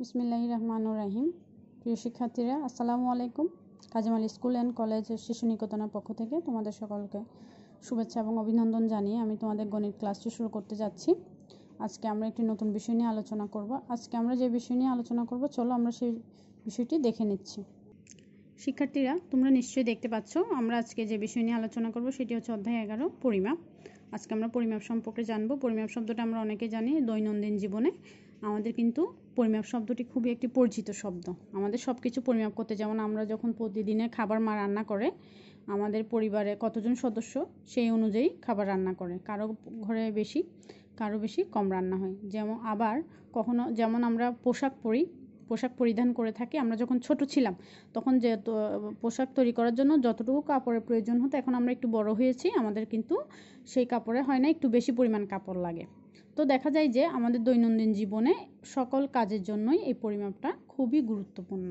বিসমিল্লাহ রহমানুর রাহিম প্রিয় শিক্ষার্থীরা আসসালামু আলাইকুম কাজমাল স্কুল অ্যান্ড কলেজ শিশু নিকেতনের পক্ষ থেকে তোমাদের সকলকে শুভেচ্ছা এবং অভিনন্দন জানিয়ে আমি তোমাদের গণিত ক্লাসটি শুরু করতে যাচ্ছি আজকে আমরা একটি নতুন বিষয় নিয়ে আলোচনা করব আজকে আমরা যে বিষয় নিয়ে আলোচনা করব চলো আমরা সেই বিষয়টি দেখে নিচ্ছি শিক্ষার্থীরা তোমরা নিশ্চয়ই দেখতে পাচ্ছ আমরা আজকে যে বিষয় নিয়ে আলোচনা করব সেটি হচ্ছে অধ্যায় এগারো পরিমাপ আজকে আমরা পরিমাপ সম্পর্কে জানবো পরিমাপ শব্দটা আমরা অনেকে জানি দৈনন্দিন জীবনে আমাদের কিন্তু পরিমাপ শব্দটি খুবই একটি পরিচিত শব্দ আমাদের সব কিছু পরিমাপ করতে যেমন আমরা যখন প্রতিদিনের খাবার মা রান্না করে আমাদের পরিবারে কতজন সদস্য সেই অনুযায়ী খাবার রান্না করে কারো ঘরে বেশি কারো বেশি কম রান্না হয় যেমন আবার কখনো যেমন আমরা পোশাক পরি পোশাক পরিধান করে থাকি আমরা যখন ছোট ছিলাম তখন যে পোশাক তৈরি করার জন্য যতটুকু কাপড়ের প্রয়োজন হতো এখন আমরা একটু বড় হয়েছি আমাদের কিন্তু সেই কাপড়ে হয় না একটু বেশি পরিমাণ কাপড় লাগে তো দেখা যায় যে আমাদের দৈনন্দিন জীবনে সকল কাজের জন্যই এই পরিমাপটা খুবই গুরুত্বপূর্ণ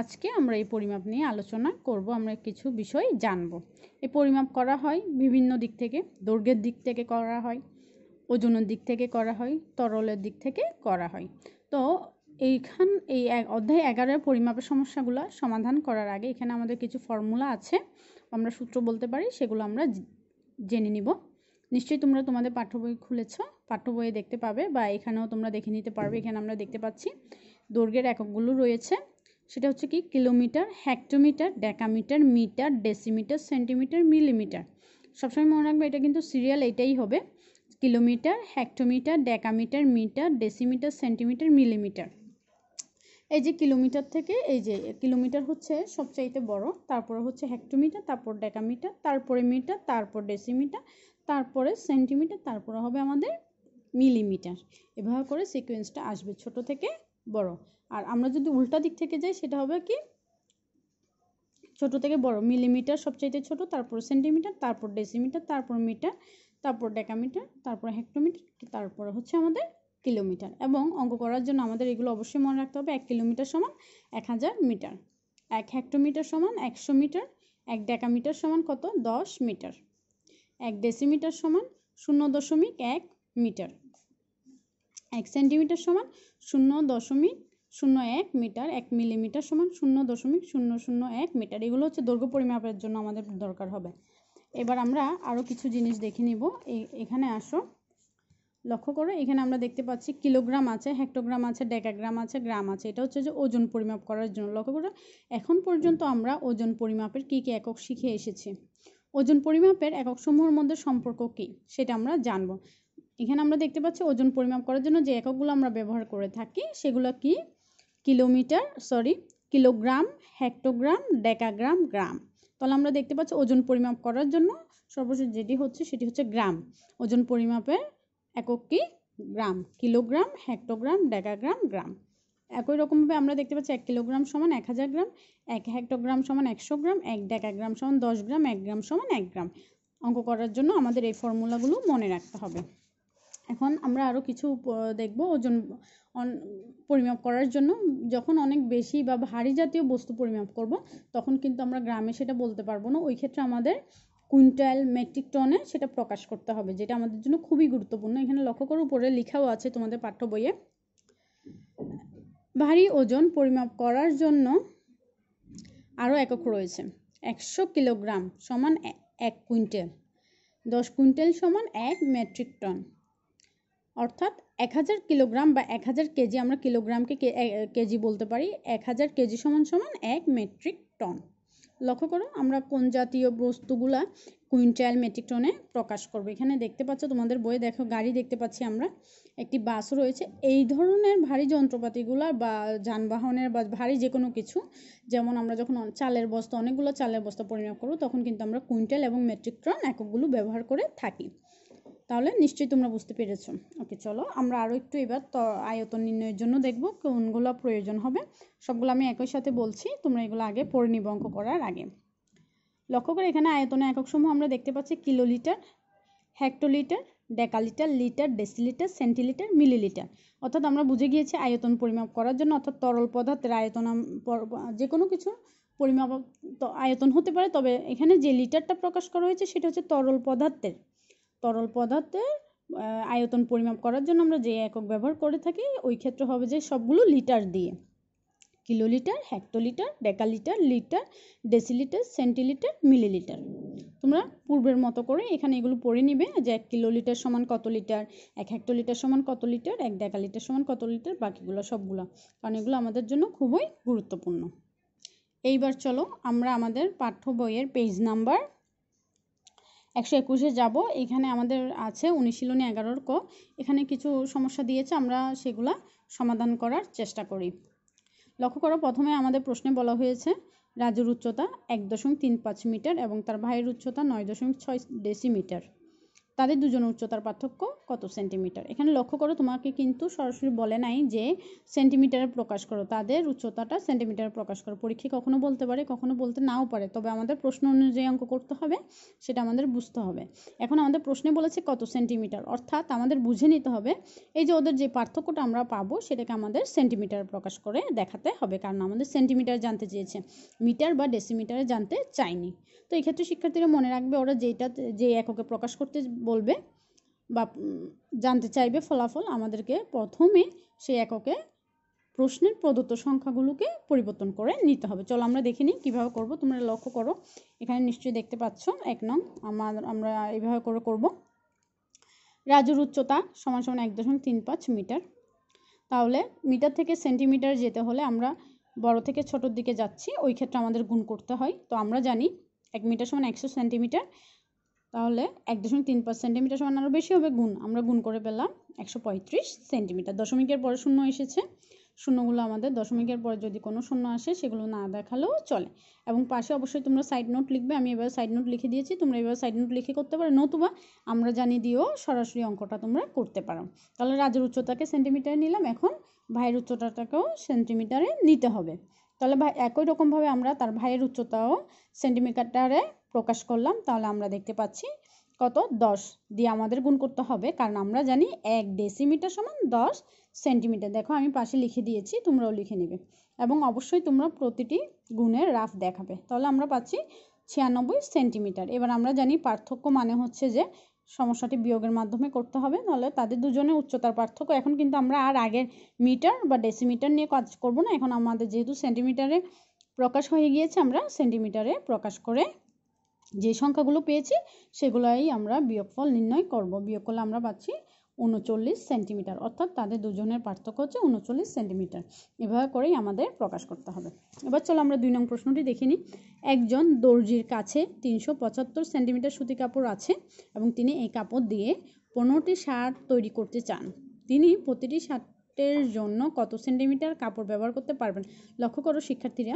আজকে আমরা এই পরিমাপ নিয়ে আলোচনা করব আমরা কিছু বিষয় জানব এই পরিমাপ করা হয় বিভিন্ন দিক থেকে দৈর্ঘ্যের দিক থেকে করা হয় ওজনের দিক থেকে করা হয় তরলের দিক থেকে করা হয় তো এইখান এই অধ্যায় এগারোর পরিমাপের সমস্যাগুলো সমাধান করার আগে এখানে আমাদের কিছু ফর্মুলা আছে আমরা সূত্র বলতে পারি সেগুলো আমরা জেনে নিব নিশ্চয়ই তোমরা তোমাদের পাঠ্য বই খুলেছ পাঠ্য বইয়ে দেখতে পাবে বা এখানেও তোমরা দেখে নিতে পারবে এখানে আমরা দেখতে পাচ্ছি দৈর্ঘ্যের এককগুলো রয়েছে সেটা হচ্ছে কি kilometre hectometre decametre metre decimetre centimetre millimetre সবসময় মনে রাখবে এটা কিন্তু সিরিয়াল এটাই হবে kilometre hectometre decametre metre decimetre centimetre millimetre এই যে কিলোমিটার থেকে এই যে কিলোমিটার হচ্ছে সবচাইতে বড় তারপরে হচ্ছে হ্যাক্টোমিটার তারপর ডেকামিটার তারপরে মিটার তারপর ডেসিমিটার তারপরে সেন্টিমিটার তারপরে হবে আমাদের মিলিমিটার এভাবে করে সিকোয়েন্সটা আসবে ছোট থেকে বড় আর আমরা যদি উল্টা দিক থেকে যাই সেটা হবে কি ছোট থেকে বড় মিলিমিটার সবচাইতে ছোট তারপর সেন্টিমিটার তারপর ডেসিমিটার তারপর মিটার তারপর ডেকামিটার তারপর হেক্টোমিটার তারপর হচ্ছে আমাদের কিলোমিটার এবং অঙ্ক করার জন্য আমাদের এগুলো অবশ্যই মনে রাখতে হবে এক কিলোমিটার সমান এক হাজার মিটার এক হেক্টোমিটার সমান একশো মিটার এক ডেকামিটার সমান কত দশ মিটার এক ডেসিমিটার সমান শূন্য দশমিক এক মিটার এক সেন্টিমিটার সমান শূন্য দশমিক শূন্য এক মিটার এক মিলিমিটার সমান শূন্য দশমিক শূন্য শূন্য এক মিটার এগুলো হচ্ছে দৈর্ঘ্য পরিমাপের জন্য আমাদের দরকার হবে এবার আমরা আরও কিছু জিনিস দেখে নিব এখানে আসো লক্ষ্য করো এখানে আমরা দেখতে পাচ্ছি কিলোগ্রাম আছে হেক্টোগ্রাম আছে ডেকাগ্রাম আছে গ্রাম আছে এটা হচ্ছে যে ওজন পরিমাপ করার জন্য লক্ষ্য করো এখন পর্যন্ত আমরা ওজন পরিমাপের কী কী একক শিখে এসেছি ওজন পরিমাপের একক সমূহের মধ্যে সম্পর্ক কী সেটা আমরা জানব এখানে আমরা দেখতে পাচ্ছি ওজন পরিমাপ করার জন্য যে এককগুলো আমরা ব্যবহার করে থাকি সেগুলো কি kilometre sorry kilogram hectogram decagram gram তাহলে আমরা দেখতে পাচ্ছি ওজন পরিমাপ করার জন্য সর্বশেষ যেটি হচ্ছে সেটি হচ্ছে গ্রাম ওজন পরিমাপের একক কি gram kilogram hectogram decagram gram একই রকমভাবে আমরা দেখতে পাচ্ছি এক কিলোগ্রাম সমান এক হাজার গ্রাম এক হেক্টোগ্রাম সমান একশো গ্রাম এক ডেকাগ্রাম সমান দশ গ্রাম এক গ্রাম সমান এক গ্রাম অঙ্ক করার জন্য আমাদের এই ফর্মুলাগুলো মনে রাখতে হবে এখন আমরা আরও কিছু দেখব ওজন পরিমাপ করার জন্য যখন অনেক বেশি বা ভারী জাতীয় বস্তু পরিমাপ করব তখন কিন্তু আমরা গ্রামে সেটা বলতে পারবো না ওই ক্ষেত্রে আমাদের কুইন্টাল মেট্রিক টনে সেটা প্রকাশ করতে হবে যেটা আমাদের জন্য খুবই গুরুত্বপূর্ণ এখানে লক্ষ্য করো উপরে লেখাও আছে তোমাদের পাঠ্য বইয়ে ভারী ওজন পরিমাপ করার জন্য আরও একক রয়েছে একশো কিলোগ্রাম সমান এক কুইন্টাল দশ কুইন্টাল সমান এক মেট্রিক টন অর্থাৎ এক হাজার কিলোগ্রাম বা এক হাজার কেজি আমরা কিলোগ্রামকে কেজি বলতে পারি এক হাজার কেজি সমান সমান এক মেট্রিক টন লক্ষ্য করো আমরা কোন জাতীয় বস্তুগুলা কুইন্টাল মেট্রিক টনে প্রকাশ করবে এখানে দেখতে পাচ্ছ তোমাদের বইয়ে দেখো গাড়ি দেখতে পাচ্ছি আমরা একটি বাসও রয়েছে এই ধরনের ভারী যন্ত্রপাতিগুলা বা যানবাহনের বা ভারী যে কোনো কিছু যেমন আমরা যখন চালের বস্তা অনেকগুলো চালের বস্তা পরিমাপ করব তখন কিন্তু আমরা কুইন্টাল এবং মেট্রিক টন এককগুলো ব্যবহার করে থাকি তাহলে নিশ্চয়ই তোমরা বুঝতে পেরেছো ওকে চলো আমরা আরও একটু এবার আয়তন নির্ণয়ের জন্য দেখব কোনগুলো প্রয়োজন হবে সবগুলো আমি একই সাথে বলছি তোমরা এগুলো আগে পরিনিবঙ্ক করার আগে লক্ষ্য করে এখানে আয়তনে একক সমূহ আমরা দেখতে পাচ্ছি kilolitre hectolitre decalitre litre decilitre centilitre millilitre অর্থাৎ আমরা বুঝে গিয়েছি আয়তন পরিমাপ করার জন্য অর্থাৎ তরল পদার্থের আয়তন যে কোনো কিছু পরিমাপ আয়তন হতে পারে তবে এখানে যে লিটারটা প্রকাশ করা হয়েছে সেটা হচ্ছে তরল পদার্থের তরল পদার্থের আয়তন পরিমাপ করার জন্য আমরা যে একক ব্যবহার করে থাকি ওই ক্ষেত্রে হবে যে সবগুলো লিটার দিয়ে kilolitre hectolitre decalitre litre decilitre centilitre millilitre তোমরা পূর্বের মতো করে এখানে এগুলো পড়ে নিবে যে এক কিলোলিটার সমান কত লিটার এক হেক্টোলিটার সমান কত লিটার এক ডেকালিটার সমান কত লিটার বাকিগুলো সবগুলো কারণ এগুলো আমাদের জন্য খুবই গুরুত্বপূর্ণ এইবার চলো আমরা আমাদের পাঠ্য বইয়ের পেজ নাম্বার একশো একুশে যাব এখানে আমাদের আছে অনুশীলনী এগারোর ক এখানে কিছু সমস্যা দিয়েছে আমরা সেগুলা সমাধান করার চেষ্টা করি লক্ষ্য করো প্রথমে আমাদের প্রশ্নে বলা হয়েছে রাজুর উচ্চতা এক দশমিক তিন পাঁচ মিটার এবং তার ভাইয়ের উচ্চতা নয় দশমিক ছয় ডেসিমিটার তাদের দুজনের উচ্চতার পার্থক্য কত সেন্টিমিটার এখানে লক্ষ্য করো তোমাকে কিন্তু সরাসরি বলে নাই যে সেন্টিমিটারে প্রকাশ করো তাদের উচ্চতাটা সেন্টিমিটারে প্রকাশ করো পরীক্ষা কখনো বলতে পারে কখনো বলতে নাও পারে তবে আমাদের প্রশ্ন অনুযায়ী অঙ্ক করতে হবে সেটা আমাদের বুঝতে হবে এখন আমাদের প্রশ্নে বলেছে কত সেন্টিমিটার অর্থাৎ আমাদের বুঝে নিতে হবে এই যে ওদের যে পার্থক্যটা আমরা পাবো সেটাকে আমাদের সেন্টিমিটার প্রকাশ করে দেখাতে হবে কারণ আমাদের সেন্টিমিটার জানতে চেয়েছে মিটার বা ডেসিমিটারে জানতে চাইনি তো এক্ষেত্রে শিক্ষার্থীরা মনে রাখবে ওরা যেটা যে এককে প্রকাশ করতে বলবে বা জানতে চাইবে ফলাফল আমাদেরকে প্রথমে সেই এককে প্রশ্নের প্রদত্ত সংখ্যাগুলোকে পরিবর্তন করে নিতে হবে চলো আমরা দেখে নিই কীভাবে করব তোমরা লক্ষ্য করো এখানে নিশ্চয়ই দেখতে পাচ্ছ এক নং আমার আমরা এইভাবে করে করব রাজুর উচ্চতা সমান সমান এক দশমিক তিন পাঁচ মিটার তাহলে মিটার থেকে সেন্টিমিটার যেতে হলে আমরা বড় থেকে ছোটোর দিকে যাচ্ছি ওই ক্ষেত্রে আমাদের গুণ করতে হয় তো আমরা জানি এক মিটার সমান একশো সেন্টিমিটার তাহলে এক দশমিক তিন পাঁচ সেন্টিমিটার সমান আরও বেশি হবে গুণ আমরা গুণ করে পেলাম একশো পঁয়ত্রিশ সেন্টিমিটার দশমিকের পরে শূন্য এসেছে শূন্যগুলো আমাদের দশমিকের পরে যদি কোনো শূন্য আসে সেগুলো না দেখালেও চলে এবং পাশে অবশ্যই তোমরা সাইড নোট লিখবে আমি এবার সাইড নোট লিখে দিয়েছি তোমরা এবার সাইড নোট লিখে করতে পারো নতুবা আমরা জানি দিয়েও সরাসরি অঙ্কটা তোমরা করতে পারো তাহলে রাজের উচ্চতাকে সেন্টিমিটারে নিলাম এখন ভাইয়ের উচ্চতাটাকেও সেন্টিমিটারে নিতে হবে তাহলে ভাই একই রকমভাবে আমরা তার ভাইয়ের উচ্চতাও সেন্টিমিটারে প্রকাশ করলাম তাহলে আমরা দেখতে পাচ্ছি কত দশ দিয়ে আমাদের গুণ করতে হবে কারণ আমরা জানি এক ডেসিমিটার সমান দশ সেন্টিমিটার দেখো আমি পাশে লিখে দিয়েছি তোমরাও লিখে নেবে এবং অবশ্যই তোমরা প্রতিটি গুণের রাফ দেখাবে তাহলে আমরা পাচ্ছি ছিয়ানব্বই সেন্টিমিটার এবার আমরা জানি পার্থক্য মানে হচ্ছে যে সমস্যাটি বিয়োগের মাধ্যমে করতে হবে নাহলে তাদের দুজনে উচ্চতার পার্থক্য এখন কিন্তু আমরা আর আগের মিটার বা ডেসিমিটার নিয়ে কাজ করব না এখন আমাদের যেহেতু সেন্টিমিটারে প্রকাশ হয়ে গিয়েছে আমরা সেন্টিমিটারে প্রকাশ করে যে সংখ্যাগুলো পেয়েছি সেগুলোই আমরা বিয়োগফল নির্ণয় করব বিয়োগ করলে আমরা পাচ্ছি উনচল্লিশ সেন্টিমিটার অর্থাৎ তাদের দুজনের পার্থক্য হচ্ছে উনচল্লিশ সেন্টিমিটার এভাবে করেই আমাদের প্রকাশ করতে হবে এবার চলো আমরা দুই নং প্রশ্নটি দেখে নিই একজন দর্জির কাছে তিনশো পঁচাত্তর সেন্টিমিটার সুতি কাপড় আছে এবং তিনি এই কাপড় দিয়ে পনেরোটি শার্ট তৈরি করতে চান তিনি প্রতিটি শার্ট প্রজেক্টের জন্য কত সেন্টিমিটার কাপড় ব্যবহার করতে পারবেন লক্ষ্য করো শিক্ষার্থীরা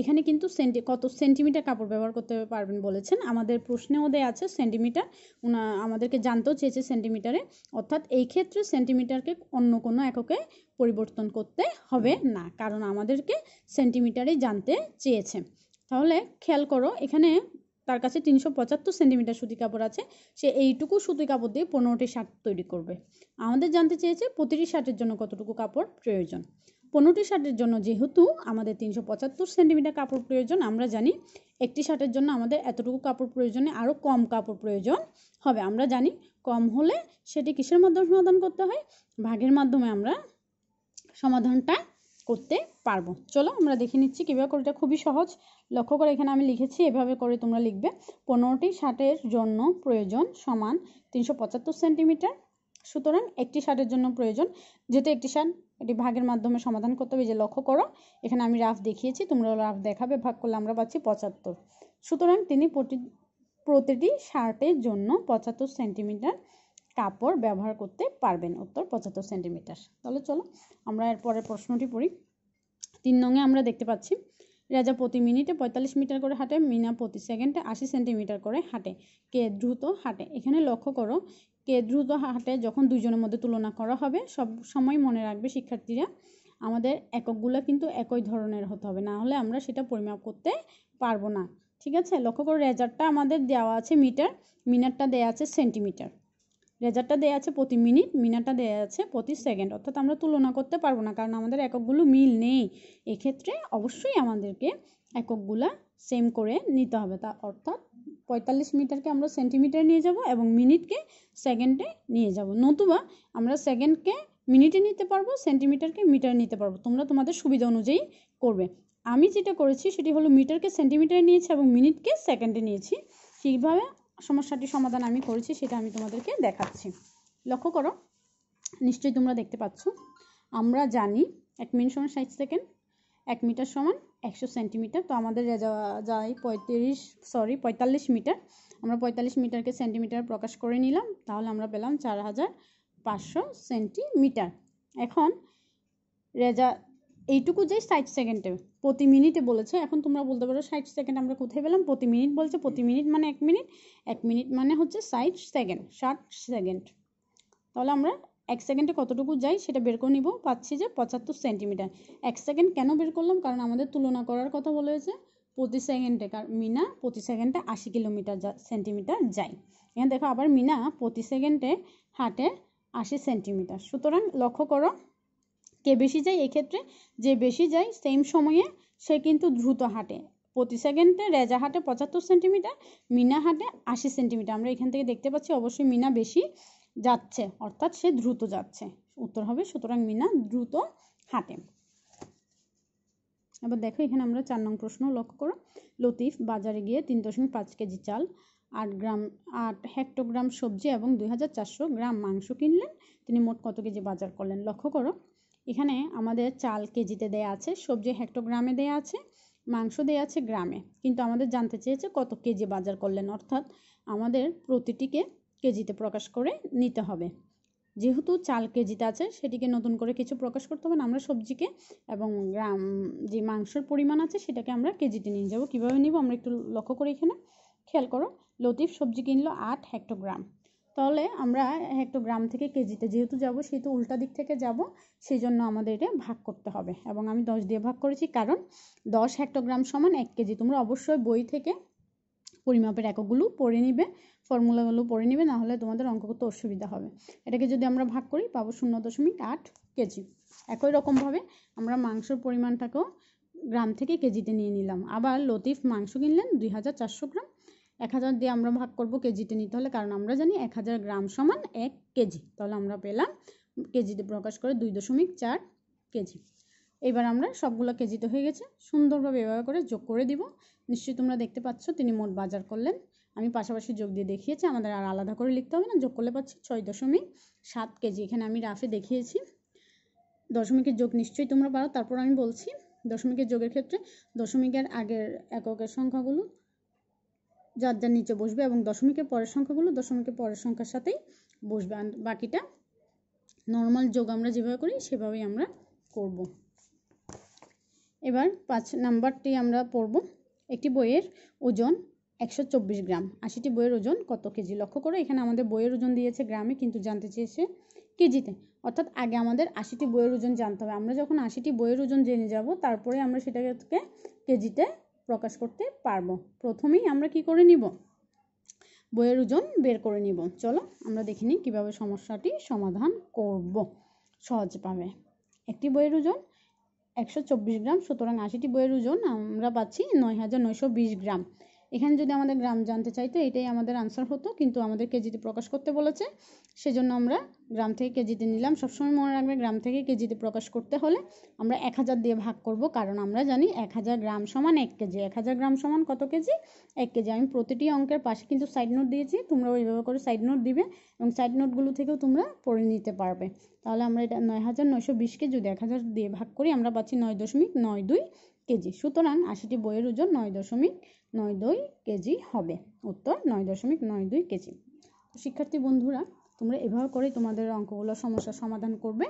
এখানে কিন্তু সেন্টি কত সেন্টিমিটার কাপড় ব্যবহার করতে পারবেন বলেছেন আমাদের প্রশ্নেও দেয় আছে সেন্টিমিটার ওনা আমাদেরকে জানতেও চেয়েছে সেন্টিমিটারে অর্থাৎ এই ক্ষেত্রে সেন্টিমিটারকে অন্য কোনো এককে পরিবর্তন করতে হবে না কারণ আমাদেরকে সেন্টিমিটারে জানতে চেয়েছে তাহলে খেয়াল করো এখানে তার কাছে তিনশো পঁচাত্তর সেন্টিমিটার সুতি কাপড় আছে সে এইটুকু সুতি কাপড় দিয়ে পনেরোটি শার্ট তৈরি করবে আমাদের জানতে চেয়েছে প্রতিটি শার্টের জন্য কতটুকু কাপড় প্রয়োজন পনেরোটি শার্টের জন্য যেহেতু আমাদের তিনশো পঁচাত্তর সেন্টিমিটার কাপড় প্রয়োজন আমরা জানি একটি শার্টের জন্য আমাদের এতটুকু কাপড় প্রয়োজনে আরও কম কাপড় প্রয়োজন হবে আমরা জানি কম হলে সেটি কিসের মাধ্যমে সমাধান করতে হয় ভাগের মাধ্যমে আমরা সমাধানটা করতে পারবো চলো আমরা দেখে নিচ্ছি কীভাবে করে এটা খুবই সহজ লক্ষ্য করে এখানে আমি লিখেছি এভাবে করে তোমরা লিখবে পনেরোটি ষাটের জন্য প্রয়োজন সমান তিনশো পঁচাত্তর সেন্টিমিটার সুতরাং একটি ষাটের জন্য প্রয়োজন যেটা একটি শার্ট এটি ভাগের মাধ্যমে সমাধান করতে হবে যে লক্ষ্য করো এখানে আমি রাফ দেখিয়েছি তোমরা রাফ দেখাবে ভাগ করলে আমরা পাচ্ছি পঁচাত্তর সুতরাং তিনি প্রতি প্রতিটি ষাটের জন্য পঁচাত্তর সেন্টিমিটার কাপড় ব্যবহার করতে পারবেন উত্তর পঁচাত্তর সেন্টিমিটার তাহলে চলো আমরা এরপরের প্রশ্নটি পড়ি তিন নঙে আমরা দেখতে পাচ্ছি রাজা প্রতি মিনিটে পঁয়তাল্লিশ মিটার করে হাঁটে মিনা প্রতি সেকেন্ডে আশি সেন্টিমিটার করে হাঁটে কে দ্রুত হাঁটে এখানে লক্ষ্য করো কে দ্রুত হাঁটে যখন দুজনের মধ্যে তুলনা করা হবে সব সময় মনে রাখবে শিক্ষার্থীরা আমাদের এককগুলো কিন্তু একই ধরনের হতে হবে না হলে আমরা সেটা পরিমাপ করতে পারবো না ঠিক আছে লক্ষ্য করো রেজারটা আমাদের দেওয়া আছে মিটার মিনারটা দেওয়া আছে সেন্টিমিটার রেজারটা দেওয়া আছে প্রতি মিনিট মিনারটা দেওয়া আছে প্রতি সেকেন্ড অর্থাৎ আমরা তুলনা করতে পারবো না কারণ আমাদের এককগুলো মিল নেই এক্ষেত্রে অবশ্যই আমাদেরকে এককগুলা সেম করে নিতে হবে তা অর্থাৎ পঁয়তাল্লিশ মিটারকে আমরা সেন্টিমিটার নিয়ে যাব এবং মিনিটকে সেকেন্ডে নিয়ে যাব নতুবা আমরা সেকেন্ডকে মিনিটে নিতে পারবো সেন্টিমিটারকে মিটার নিতে পারবো তোমরা তোমাদের সুবিধা অনুযায়ী করবে আমি যেটা করেছি সেটি হলো মিটারকে সেন্টিমিটারে নিয়েছি এবং মিনিটকে সেকেন্ডে নিয়েছি ঠিকভাবে সমস্যাটি সমাধান আমি করেছি সেটা আমি তোমাদেরকে দেখাচ্ছি লক্ষ্য করো নিশ্চয়ই তোমরা দেখতে পাচ্ছ আমরা জানি এক মিনিট সমান ষাট সেকেন্ড এক মিটার সমান একশো সেন্টিমিটার তো আমাদের যায় পঁয়ত্রিশ সরি পঁয়তাল্লিশ মিটার আমরা পঁয়তাল্লিশ মিটারকে সেন্টিমিটার প্রকাশ করে নিলাম তাহলে আমরা পেলাম চার হাজার পাঁচশো সেন্টিমিটার এখন রেজা এইটুকু যে ষাট সেকেন্ডে প্রতি মিনিটে বলেছে এখন তোমরা বলতে পারো ষাট সেকেন্ড আমরা কোথায় পেলাম প্রতি মিনিট বলছে প্রতি মিনিট মানে এক মিনিট এক মিনিট মানে হচ্ছে ষাট সেকেন্ড ষাট সেকেন্ড তাহলে আমরা এক সেকেন্ডে কতটুকু যাই সেটা বের করে নিব পাচ্ছি যে পঁচাত্তর সেন্টিমিটার এক সেকেন্ড কেন বের করলাম কারণ আমাদের তুলনা করার কথা বলেছে হয়েছে প্রতি সেকেন্ডে কারণ মিনা প্রতি সেকেন্ডে আশি কিলোমিটার যা সেন্টিমিটার যায় এখানে দেখো আবার মিনা প্রতি সেকেন্ডে হাটে আশি সেন্টিমিটার সুতরাং লক্ষ্য করো কে বেশি যায় এক্ষেত্রে যে বেশি যায় সেম সময়ে সে কিন্তু দ্রুত হাঁটে প্রতি সেকেন্ডে রেজা হাটে পঁচাত্তর সেন্টিমিটার মিনা হাটে আশি সেন্টিমিটার আমরা এখান থেকে দেখতে পাচ্ছি অবশ্যই মিনা বেশি যাচ্ছে অর্থাৎ সে দ্রুত যাচ্ছে উত্তর হবে সুতরাং মিনা দ্রুত হাঁটে এবার দেখো এখানে আমরা চার নং প্রশ্ন লক্ষ্য করো লতিফ বাজারে গিয়ে তিন দশমিক পাঁচ কেজি চাল আট গ্রাম আট হেক্টোগ্রাম সবজি এবং দুই হাজার চারশো গ্রাম মাংস কিনলেন তিনি মোট কত কেজি বাজার করলেন লক্ষ্য করো এখানে আমাদের চাল কেজিতে দেয়া আছে সবজি হেক্টোগ্রামে দেয়া আছে মাংস দেয়া আছে গ্রামে কিন্তু আমাদের জানতে চেয়েছে কত কেজি বাজার করলেন অর্থাৎ আমাদের প্রতিটিকে কেজিতে প্রকাশ করে নিতে হবে যেহেতু চাল কেজিতে আছে সেটিকে নতুন করে কিছু প্রকাশ করতে হবে না আমরা সবজিকে এবং গ্রাম যে মাংসের পরিমাণ আছে সেটাকে আমরা কেজিতে নিয়ে যাব কীভাবে নিব আমরা একটু লক্ষ্য করি এখানে খেয়াল করো লতিফ সবজি কিনলো আট হেক্টোগ্রাম তাহলে আমরা একটু গ্রাম থেকে কেজিতে যেহেতু যাব সেহেতু উল্টা দিক থেকে যাব সেই জন্য আমাদের এটা ভাগ করতে হবে এবং আমি দশ দিয়ে ভাগ করেছি কারণ দশ হেক্টোগ্রাম সমান এক কেজি তোমরা অবশ্যই বই থেকে পরিমাপের এককগুলো পড়ে নিবে ফর্মুলাগুলো পড়ে নিবে না হলে তোমাদের অঙ্ক করতে অসুবিধা হবে এটাকে যদি আমরা ভাগ করি পাবো শূন্য দশমিক আট কেজি একই রকমভাবে আমরা মাংসর পরিমাণটাকেও গ্রাম থেকে কেজিতে নিয়ে নিলাম আবার লতিফ মাংস কিনলেন দুই হাজার চারশো গ্রাম এক হাজার দিয়ে আমরা ভাগ করব কেজিতে নিতে হলে কারণ আমরা জানি এক হাজার গ্রাম সমান এক কেজি তাহলে আমরা পেলাম কেজিতে প্রকাশ করে দুই দশমিক চার কেজি এবার আমরা সবগুলো কেজিতে হয়ে গেছে সুন্দরভাবে এভাবে করে যোগ করে দিব নিশ্চয়ই তোমরা দেখতে পাচ্ছ তিনি মোট বাজার করলেন আমি পাশাপাশি যোগ দিয়ে দেখিয়েছি আমাদের আর আলাদা করে লিখতে হবে না যোগ করলে পাচ্ছি ছয় দশমিক সাত কেজি এখানে আমি রাফে দেখিয়েছি দশমিকের যোগ নিশ্চয়ই তোমরা পারো তারপর আমি বলছি দশমিকের যোগের ক্ষেত্রে দশমিকের আগের এককের সংখ্যাগুলো যার যার নিচে বসবে এবং দশমিকের পরের সংখ্যাগুলো দশমিকের পরের সংখ্যার সাথেই বসবে বাকিটা নর্মাল যোগ আমরা যেভাবে করি সেভাবেই আমরা করব এবার পাঁচ নাম্বারটি আমরা পড়ব একটি বইয়ের ওজন একশো চব্বিশ গ্রাম আশিটি বইয়ের ওজন কত কেজি লক্ষ্য করে এখানে আমাদের বইয়ের ওজন দিয়েছে গ্রামে কিন্তু জানতে চেয়েছে কেজিতে অর্থাৎ আগে আমাদের আশিটি বইয়ের ওজন জানতে হবে আমরা যখন আশিটি বইয়ের ওজন জেনে যাব তারপরে আমরা সেটাকে কেজিতে প্রকাশ করতে পারবো প্রথমেই আমরা কি করে নিব বইয়ের ওজন বের করে নিব চলো আমরা দেখে নিই কীভাবে সমস্যাটি সমাধান করব সহজভাবে একটি বইয়ের ওজন একশো চব্বিশ গ্রাম সুতরাং আশিটি বইয়ের ওজন আমরা পাচ্ছি নয় হাজার নয়শো বিশ গ্রাম এখানে যদি আমাদের গ্রাম জানতে চাইতো এটাই আমাদের আনসার হতো কিন্তু আমাদের কেজিতে প্রকাশ করতে বলেছে সেজন্য আমরা গ্রাম থেকে কেজিতে নিলাম সবসময় মনে রাখবে গ্রাম থেকে কেজিতে প্রকাশ করতে হলে আমরা এক হাজার দিয়ে ভাগ করব কারণ আমরা জানি এক হাজার গ্রাম সমান এক কেজি এক হাজার গ্রাম সমান কত কেজি এক কেজি আমি প্রতিটি অঙ্কের পাশে কিন্তু সাইড নোট দিয়েছি তোমরা ওইভাবে করে সাইড নোট দিবে এবং সাইড নোটগুলো থেকেও তোমরা পড়ে নিতে পারবে তাহলে আমরা এটা নয় হাজার নয়শো বিশকে যদি এক হাজার দিয়ে ভাগ করি আমরা পাচ্ছি নয় দশমিক নয় দুই কেজি সুতরাং আশিটি বইয়ের ওজন নয় দশমিক নয় দুই কেজি হবে উত্তর নয় দশমিক নয় দুই কেজি শিক্ষার্থী বন্ধুরা তোমরা এভাবে করেই তোমাদের অঙ্কগুলো সমস্যার সমাধান করবে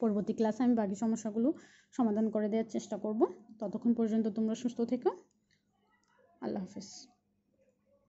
পরবর্তী ক্লাসে আমি বাকি সমস্যাগুলো সমাধান করে দেওয়ার চেষ্টা করব ততক্ষণ পর্যন্ত তোমরা সুস্থ থেকো আল্লাহ হাফেজ